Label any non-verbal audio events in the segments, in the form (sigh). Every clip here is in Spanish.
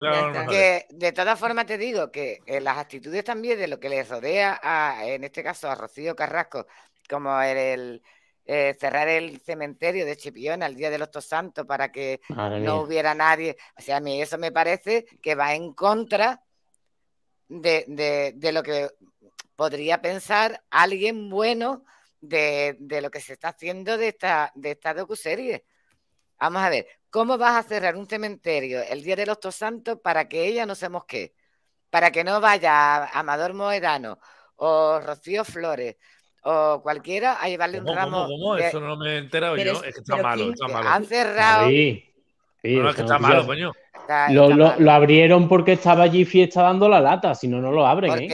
de todas formas te digo que eh, las actitudes también de lo que les rodea a, en este caso, a Rocío Carrasco, como el, eh, cerrar el cementerio de Chipiona al día de los dos santos para que no hubiera nadie. O sea, a mí eso me parece que va en contra de, lo que podría pensar alguien bueno de, lo que se está haciendo de esta, de esta docuserie. Vamos a ver, ¿Cómo vas a cerrar un cementerio el día de los dos santos para que ella no se qué, Para que no vaya Amador Moedano o Rocío Flores o cualquiera a llevarle un ramo. ¿cómo, Eso no me he enterado yo. Es que está malo, está malo. Han cerrado lo, abrieron porque estaba allí fiesta dando la lata, si no, no lo abren.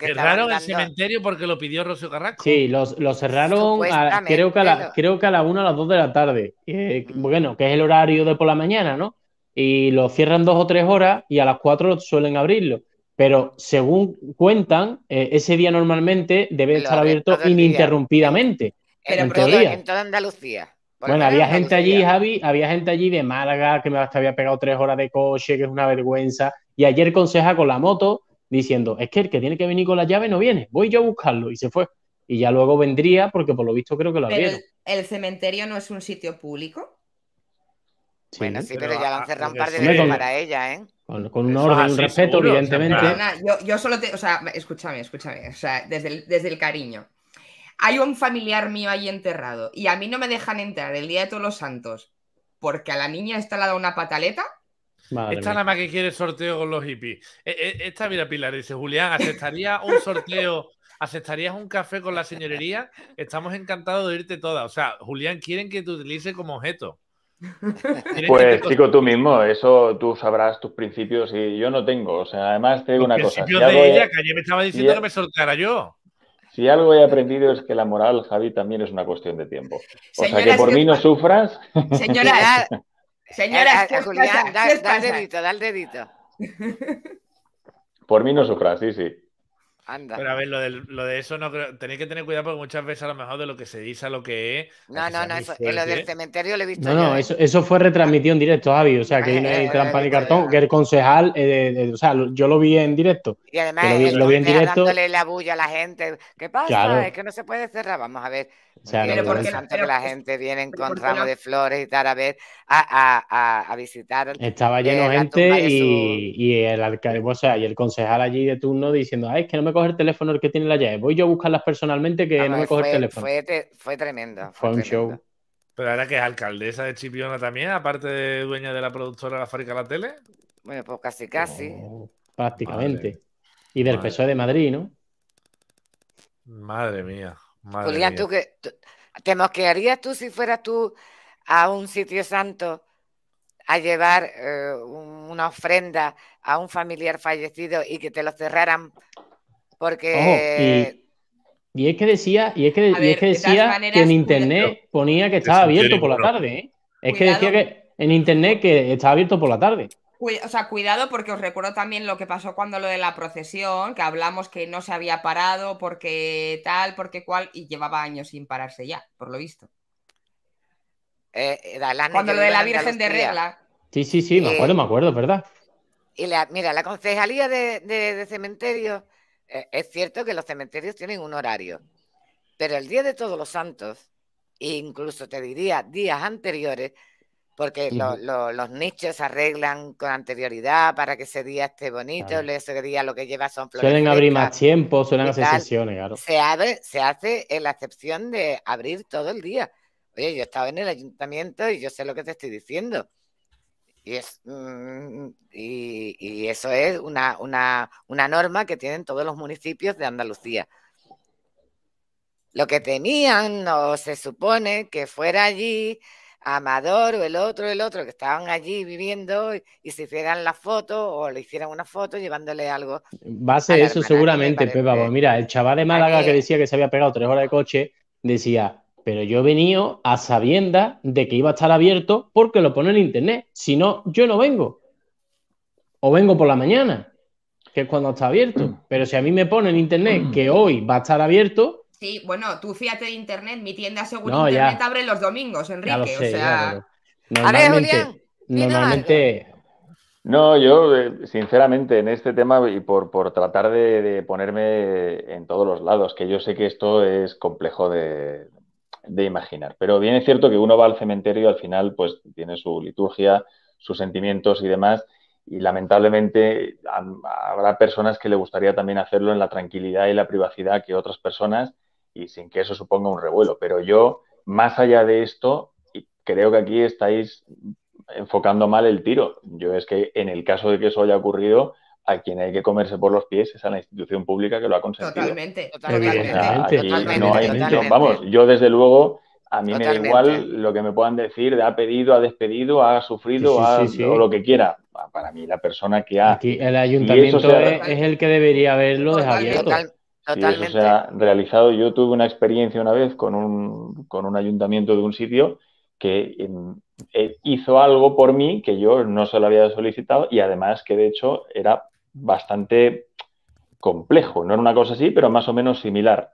cerraron ¿eh? el cementerio porque lo pidió Rocío Carrasco. Sí, lo, cerraron creo, que a la, creo que a a las 2 de la tarde. Mm. Bueno, que es el horario de por la mañana, ¿no? Y lo cierran dos o tres horas y a las 4 suelen abrirlo. Pero según cuentan, eh, ese día normalmente debe estar abierto ininterrumpidamente. Pero en toda Andalucía. Pues bueno, había gente allí, Javi, había gente allí de Málaga que me había pegado tres horas de coche, que es una vergüenza. Y ayer conseja con la moto diciendo, es que el que tiene que venir con la llave no viene, voy yo a buscarlo y se fue. Y ya luego vendría porque por lo visto creo que lo había. El, cementerio no es un sitio público. bueno, sí, pero, ya la han ah, cerrado un par de veces para ella, ¿eh? Con, un orden, un respeto, evidentemente. yo, yo, solo te. O sea, escúchame, escúchame. O sea, desde desde el cariño hay un familiar mío ahí enterrado y a mí no me dejan entrar el día de todos los santos porque a la niña está le da una pataleta. está esta nada más que quiere sorteo con los hippies. Eh, eh, esta, mira, Pilar, dice, Julián, ¿aceptarías un sorteo? ¿Aceptarías un café con la señorería? Estamos encantados de irte toda. O sea, Julián, quieren que te utilice como objeto. Pues chico, tú mismo, eso tú sabrás tus principios y yo no tengo. O sea, además tengo una cosa. Principios de ella, que ayer me estaba diciendo que me sorteara yo. Si algo he aprendido es que la moral, Javi, también es una cuestión de tiempo. O sea que por mí no sufras. Señora, señora, Julián, da el dedito, da el dedito. Por mí no sufras, sí, sí. Anda. Pero a ver, lo de, eso no Tenéis que tener cuidado porque muchas veces a lo mejor de lo que se dice a lo que es. No, no, no, en lo del cementerio lo he visto. No, no, ¿eh? eso, fue retransmitido en directo, Avi. O sea, que (laughs) no trampa ni cartón. Que el concejal, eh, o sea, yo lo vi en directo. Y además, lo dándole la bulla a la gente. ¿Qué pasa? Es que no se puede cerrar. Vamos a ver. O la, que la gente viene con ramos de flores y tal a ver, a, visitar. Estaba lleno eh, gente y, el alcalde, o sea, y el concejal allí de turno diciendo, ay, es que no me coger el teléfono el que tiene la llave. Voy yo a buscarlas personalmente que ah, no me coge fue, el teléfono. Fue, tremenda. un show. Pero ahora que es alcaldesa de Chipiona también, aparte de dueña de la productora de La Fábrica La Tele. Bueno, pues casi, casi. Oh, prácticamente. Y del PSOE e de Madrid, ¿no? Madre mía. que. ¿Te mosquearías tú si fueras tú a un sitio santo a llevar eh, una ofrenda a un familiar fallecido y que te lo cerraran porque. y, es que decía, y es que, decía en internet ponía que estaba abierto por la tarde, ¿eh? Es que decía que en internet que estaba abierto por la tarde. O sea, cuidado porque os recuerdo también lo que pasó cuando lo de la procesión, que hablamos que no se había parado porque tal, porque cual, y llevaba años sin pararse ya, por lo visto. Eh, eh, cuando lo de la Virgen de Regla. Sí, sí, sí, me acuerdo, me acuerdo, ¿verdad? Y mira, la concejalía de cementerio eh, es cierto que los cementerios tienen un horario, pero el día de Todos los Santos, e incluso te diría días anteriores, porque los nichos se arreglan con anterioridad para que ese día esté bonito, le ese día lo que lleva son flores. Suelen abrir más tiempo, suelen hacer sesiones, claro. Se, abre, se hace la excepción de abrir todo el día. Oye, yo estaba en el ayuntamiento y yo sé lo que te estoy diciendo. Y, es, mm, y, eso es una, norma que tienen todos los municipios de Andalucía. Lo que tenían, no se supone que fuera allí Amador o el otro, el otro, que estaban allí viviendo y, se hicieran la foto o le hicieran una foto llevándole algo. Va a ser eso seguramente, Pepa. Pues mira, el chaval de Málaga que decía que se había pegado tres horas de coche decía: pero yo he venido a sabienda de que iba a estar abierto porque lo pone en internet. Si no, yo no vengo. O vengo por la mañana, que es cuando está abierto. Mm. Pero si a mí me pone en internet mm. que hoy va a estar abierto. Sí, bueno, tú fíjate de internet, mi tienda según internet abre los domingos, Enrique. No, yo eh, sinceramente en este tema y por, tratar de, ponerme en todos los lados, que yo sé que esto es complejo de, de imaginar. Pero bien es cierto que uno va al cementerio y al final pues tiene su liturgia, sus sentimientos y demás. Y lamentablemente habrá personas que le gustaría también hacerlo en la tranquilidad y la privacidad que otras personas y sin que eso suponga un revuelo. Pero yo, más allá de esto, creo que aquí estáis enfocando mal el tiro. Yo es que en el caso de que eso haya ocurrido, a quien hay que comerse por los pies es a la institución pública que lo ha consentido. Totalmente, totalmente. Vamos, yo desde luego, a mí me da igual lo que me puedan decir de ha pedido, ha despedido, ha sufrido, ha, lo que quiera. Para mí, la persona que ha. Aquí el ayuntamiento es, el que debería haberlo dejado abierto. Totalmente. eso se ha realizado. Yo tuve una experiencia una vez con un, ayuntamiento de un sitio que em, eh, hizo algo por mí que yo no se lo había solicitado y además que de hecho era bastante complejo. No era una cosa así, pero más o menos similar.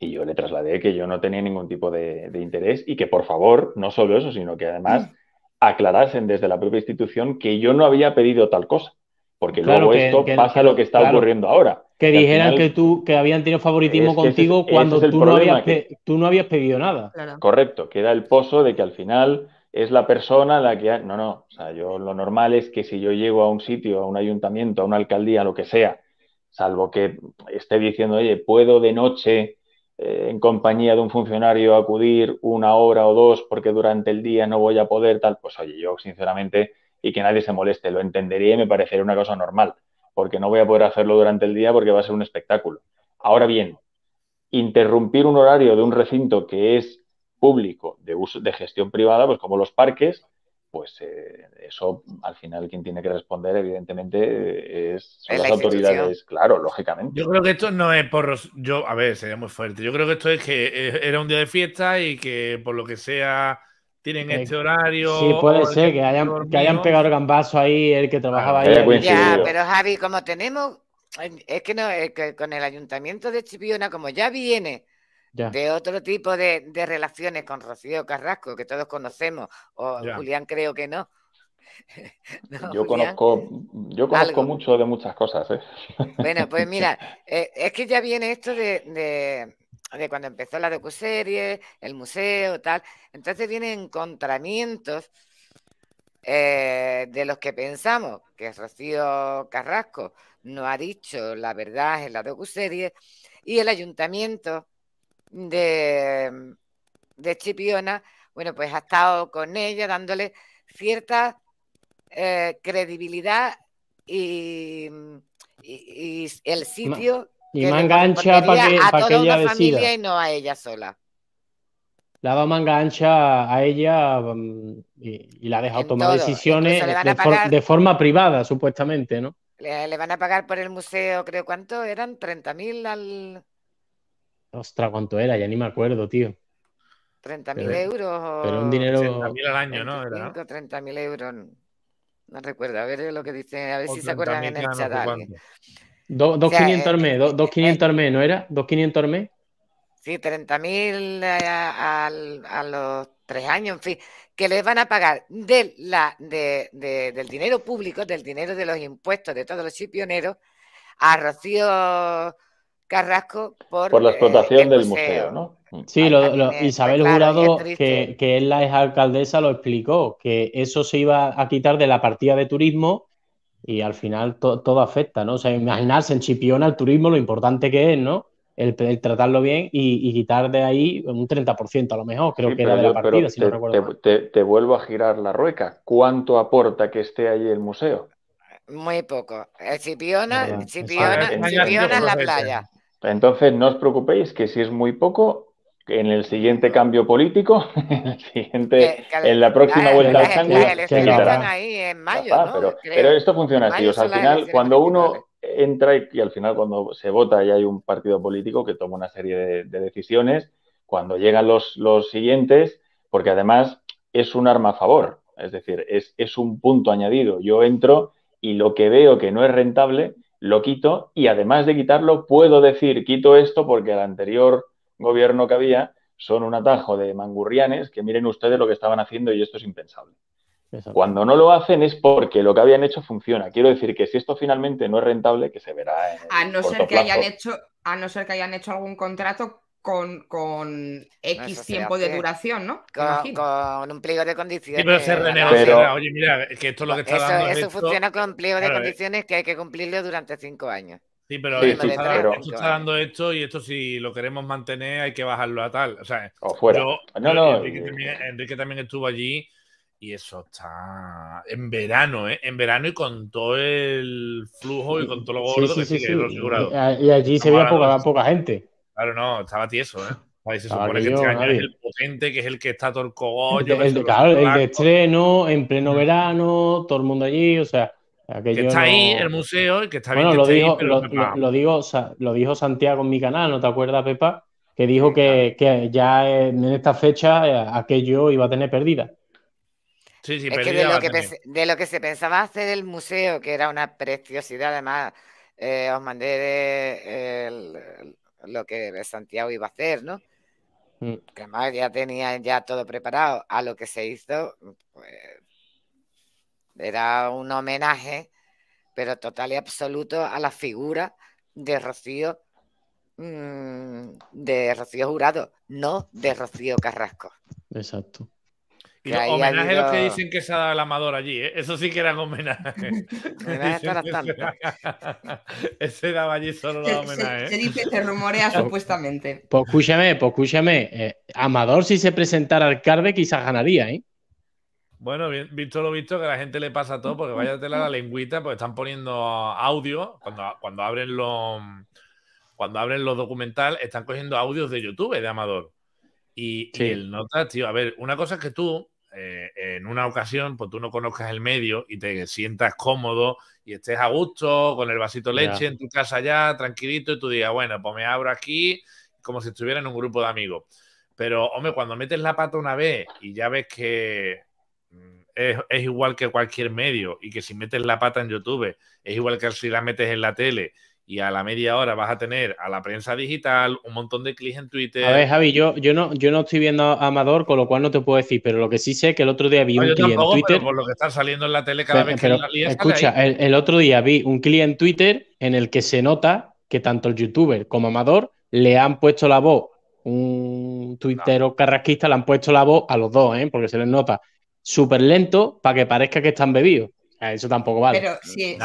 Y yo le trasladé que yo no tenía ningún tipo de, interés y que, por favor, no solo eso, sino que además mm. aclarasen desde la propia institución que yo no había pedido tal cosa. Porque luego esto pasa lo que está ocurriendo ahora. Que dijeran que tú que habían tenido favoritismo contigo cuando tú, no habías, pedido nada. Correcto, que era el pozo de que al final es la persona la que... No, no, o sea, yo lo normal es que si yo llego a un sitio, a un ayuntamiento, a una alcaldía, lo que sea, salvo que esté diciendo, oye, puedo de noche eh, en compañía de un funcionario acudir una hora o dos porque durante el día no voy a poder tal, pues oye, yo sinceramente, y que nadie se moleste, lo entendería y me parecería una cosa normal, porque no voy a poder hacerlo durante el día porque va a ser un espectáculo. Ahora bien, interrumpir un horario de un recinto que es público de, uso, de gestión privada, pues como los parques, pues eh, eso al final quien tiene que responder evidentemente eh, es, las autoridades, claro, lógicamente. Yo creo que esto no es por... yo, a ver, sería muy fuerte, yo creo que esto es que eh, era un día de fiesta y que por lo que sea tienen este horario. Sí, puede ser que hayan, que hayan pegado el gambazo ahí el que trabajaba ahí. Ya, pero Javi, como tenemos, es que no, es que con el ayuntamiento de Chipiona, como ya viene de otro tipo de, relaciones con Rocío Carrasco, que todos conocemos, o Julián creo que no. (laughs) yo, conozco, yo conozco mucho de muchas cosas. ¿eh? Bueno, pues (laughs) mira, eh, es que ya viene esto de, cuando empezó la docuserie, el museo, tal. Entonces vienen encontramientos eh, de los que pensamos que Rocío Carrasco no ha dicho la verdad en la docuserie y el ayuntamiento de, de Chipiona, bueno, pues ha estado con ella dándole cierta eh, credibilidad y, el sitio. Y que manga ancha para que, que ella familia y no a ella sola. La va manga ancha a ella mm, y, la ha dejado tomar decisiones de, forma privada, supuestamente, ¿no? Le, le, van a pagar por el museo, creo, ¿cuánto? Eran 30.000 al. Ostras, ¿cuánto era? Ya ni me acuerdo, tío. 30.000 euros. Pero un dinero. 30.000 al año, ¿no? 30.000 euros. No recuerdo. A ver lo que dice. A ver si se acuerdan en el chat. 2.500 al eh, mes. 2.500 al mes, ¿no era? 2.500 al mes. Sí, 30.000 eh, a, los tres años, en fin, que les van a pagar del dinero público, del dinero de los impuestos de todos los chipioneros, a Rocío Carrasco por, la eh, explotación del museo, ¿no? Mm. Sí, Isabel Jurado, que, es la alcaldesa, lo explicó, que eso se iba a quitar de la partida de turismo y al final todo afecta, ¿no? O sea, imaginarse en Chipiona el turismo, lo importante que es, ¿no? El, tratarlo bien y, quitar de ahí un 30% a lo mejor, creo que era de la partida, si te, no recuerdo. Te, vuelvo a girar la rueca. ¿Cuánto aporta que esté allí el museo? Muy poco. Eh, Chipiona, Chipiona, Chipiona la playa. Entonces, no os preocupéis que si es muy poco, en el siguiente cambio político, (laughs) en, siguiente, en la próxima vuelta al sangre, pero, esto funciona así. O sea, al final, cuando uno entra y, al final cuando se vota y hay un partido político que toma una serie de, decisiones, cuando llegan los, los, siguientes, porque además es un arma a favor, es decir, es un punto añadido. Yo entro y lo que veo que no es rentable, lo quito y además de quitarlo, puedo decir, quito esto porque el anterior gobierno que había son un atajo de mangurrianes que miren ustedes lo que estaban haciendo y esto es impensable. Cuando no lo hacen es porque lo que habían hecho funciona. Quiero decir que si esto finalmente no es rentable, que se verá. En a no ser que hayan hecho, a no ser que hayan hecho algún contrato con, con X tiempo de duración, ¿no? Con, un pliego de condiciones. Sí, pero se renegocia. Oye, mira, que esto es lo que está dando. Eso funciona con un pliego de eh. condiciones que hay que cumplirlo durante cinco años. Sí, pero, esto, está, dando esto y esto si lo queremos mantener hay que bajarlo a tal. O sea, no, no, eh. Enrique, también, estuvo allí y eso está en verano, ¿eh? En verano y con todo el flujo y con todo lo gordo que sigue, Y allí se veía poca gente. Claro, no, estaba tieso, ¿eh? se supone que este año es el potente, que es el que está todo el claro, el de estreno, en pleno verano, todo el mundo allí, o sea. Que está ahí el museo y que está bien. Bueno, lo, dijo, lo, digo, lo dijo Santiago en mi canal, ¿no te acuerdas, Pepa? Que dijo que, ya en esta fecha eh, aquello iba a tener pérdida. Sí, sí, es de, lo que se pensaba hacer el museo, que era una preciosidad, además, eh, os mandé eh, el, lo que Santiago iba a hacer, ¿no? Mm. Que además ya tenía ya todo preparado. A lo que se hizo, pues, era un homenaje, pero total y absoluto a la figura de Rocío, mm, de Rocío Jurado, no de Rocío Carrasco. Exacto. Y homenaje a que dicen que se ha dado el amador allí, ¿eh? eso sí que eran homenajes. homenaje (laughs) (laughs) daba allí solo los homenajes. ¿eh? Se, dice, se rumorea supuestamente. Pues escúchame, pues escúchame. Eh, amador, si se presentara al alcalde, quizás ganaría, ¿eh? Bueno, visto lo visto, que a la gente le pasa todo, porque váyatela a la lengüita, pues están poniendo audio cuando, cuando abren los. Cuando abren los documentales, están cogiendo audios de YouTube de Amador. Y, el nota, tío, a ver, una cosa es que tú eh, en una ocasión, pues tú no conozcas el medio y te sientas cómodo y estés a gusto con el vasito leche en tu casa ya, tranquilito, y tú digas, bueno, pues me abro aquí como si estuviera en un grupo de amigos. Pero, hombre, cuando metes la pata una vez y ya ves que mm, es igual que cualquier medio y que si metes la pata en YouTube es igual que si la metes en la tele y a la media hora vas a tener a la prensa digital, un montón de clics en Twitter. A ver, Javi, yo, yo, no, yo no estoy viendo a Amador, con lo cual no te puedo decir, pero lo que sí sé es que el otro día vi un cliente en Twitter. por lo que está saliendo en la tele cada vez que Escucha, El, otro día vi un cliente en Twitter en el que se nota que tanto el youtuber como Amador le han puesto la voz. Un tuitero o carrasquista le han puesto la voz a los dos, ¿eh? porque se les nota súper lento para que parezca que están bebidos. Eso tampoco vale. Pero sí.